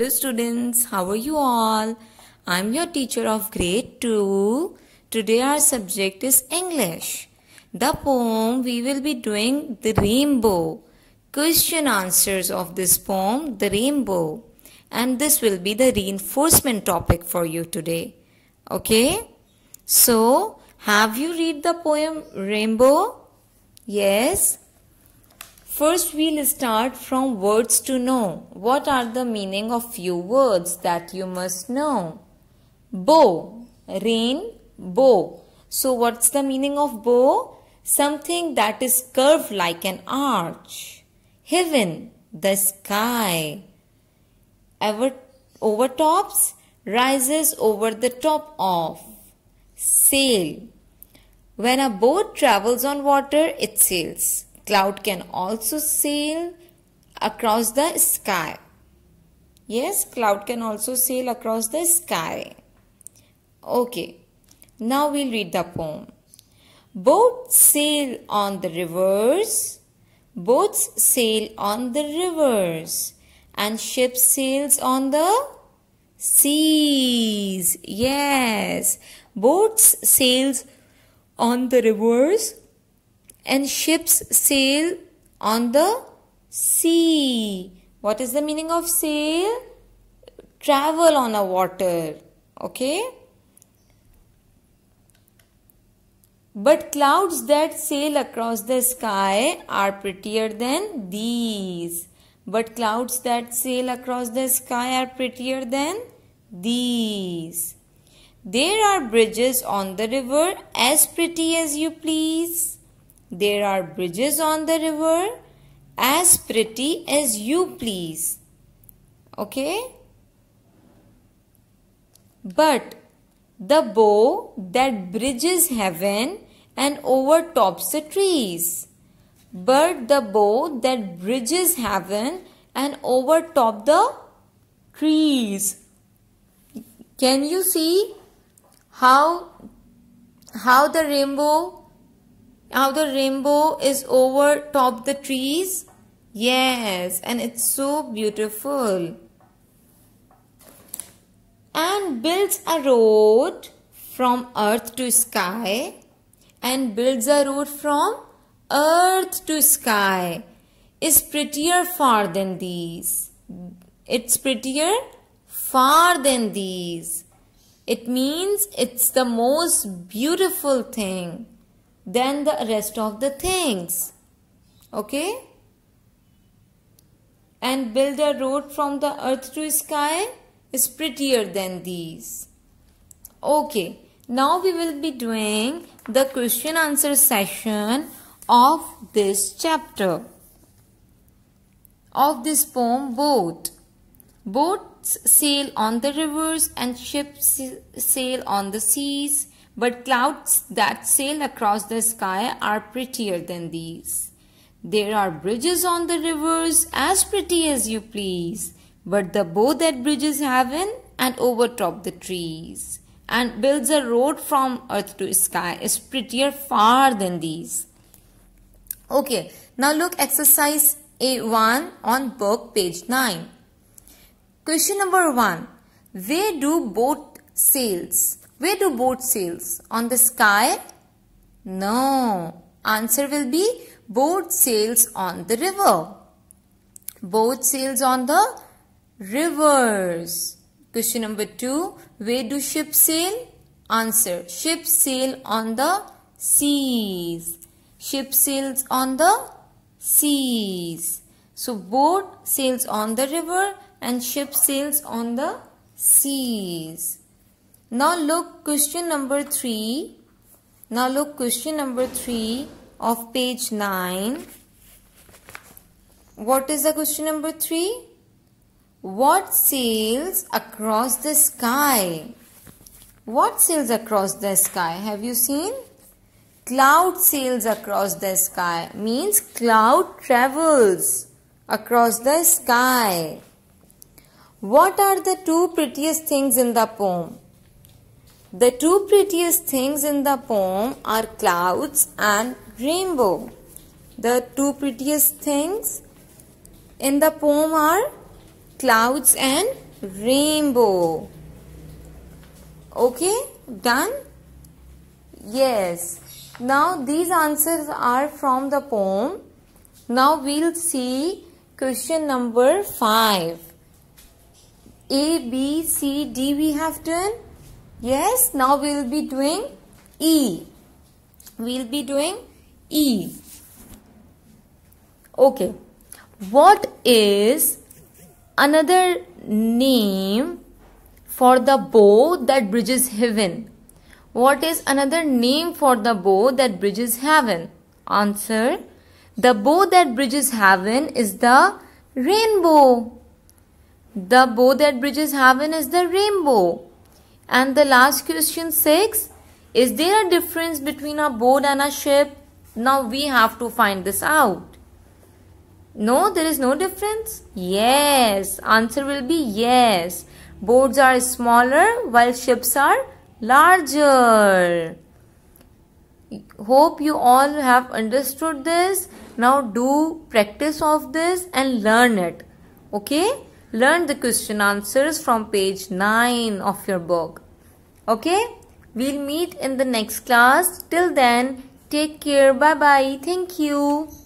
Hello students, how are you all? I'm your teacher of grade 2. Today our subject is English. The poem we will be doing The Rainbow. Question answers of this poem The Rainbow. And this will be the reinforcement topic for you today. Okay? So, have you read the poem Rainbow? Yes? First, we'll start from words to know. What are the meaning of few words that you must know? Bow, rain, bow. So, what's the meaning of bow? Something that is curved like an arch. Heaven, the sky. Ever over tops, rises over the top of. Sail. When a boat travels on water, it sails. Cloud can also sail across the sky. Yes, cloud can also sail across the sky. Okay, now we'll read the poem. Boats sail on the rivers. Boats sail on the rivers. And ship sails on the seas. Yes, boats sails on the rivers and ships sail on the sea. What is the meaning of sail? Travel on a water. Okay. But clouds that sail across the sky are prettier than these. But clouds that sail across the sky are prettier than these. There are bridges on the river as pretty as you please. There are bridges on the river as pretty as you please. Okay? But the bow that bridges heaven and overtops the trees. But the bow that bridges heaven and overtop the trees. Can you see how, how the rainbow how the rainbow is over top the trees? Yes, and it's so beautiful. And builds a road from earth to sky. And builds a road from earth to sky is prettier far than these. It's prettier far than these. It means it's the most beautiful thing than the rest of the things. Okay? And build a road from the earth to sky is prettier than these. Okay, now we will be doing the question answer session of this chapter. Of this poem, boat. Boats sail on the rivers and ships sail on the seas but clouds that sail across the sky are prettier than these. There are bridges on the rivers as pretty as you please, but the bow that bridges heaven and overtop the trees and builds a road from earth to sky is prettier far than these. Okay, now look exercise A1 on book page 9. Question number 1. Where do boat sails? Where do boat sails? On the sky? No. Answer will be boat sails on the river. Boat sails on the rivers. Question number two. Where do ships sail? Answer. Ships sail on the seas. Ship sails on the seas. So boat sails on the river and ship sails on the seas. Now look question number 3. Now look question number 3 of page 9. What is the question number 3? What sails across the sky? What sails across the sky? Have you seen? Cloud sails across the sky means cloud travels across the sky. What are the two prettiest things in the poem? The two prettiest things in the poem are clouds and rainbow. The two prettiest things in the poem are clouds and rainbow. Okay, done? Yes. Now these answers are from the poem. Now we'll see question number 5. A, B, C, D we have done. Yes, now we will be doing E. We will be doing E. Okay. What is another name for the bow that bridges heaven? What is another name for the bow that bridges heaven? Answer. The bow that bridges heaven is the rainbow. The bow that bridges heaven is the rainbow. And the last question 6. Is there a difference between a boat and a ship? Now we have to find this out. No, there is no difference. Yes. Answer will be yes. Boats are smaller while ships are larger. Hope you all have understood this. Now do practice of this and learn it. Okay learn the question answers from page 9 of your book. Okay? We'll meet in the next class. Till then, take care. Bye-bye. Thank you.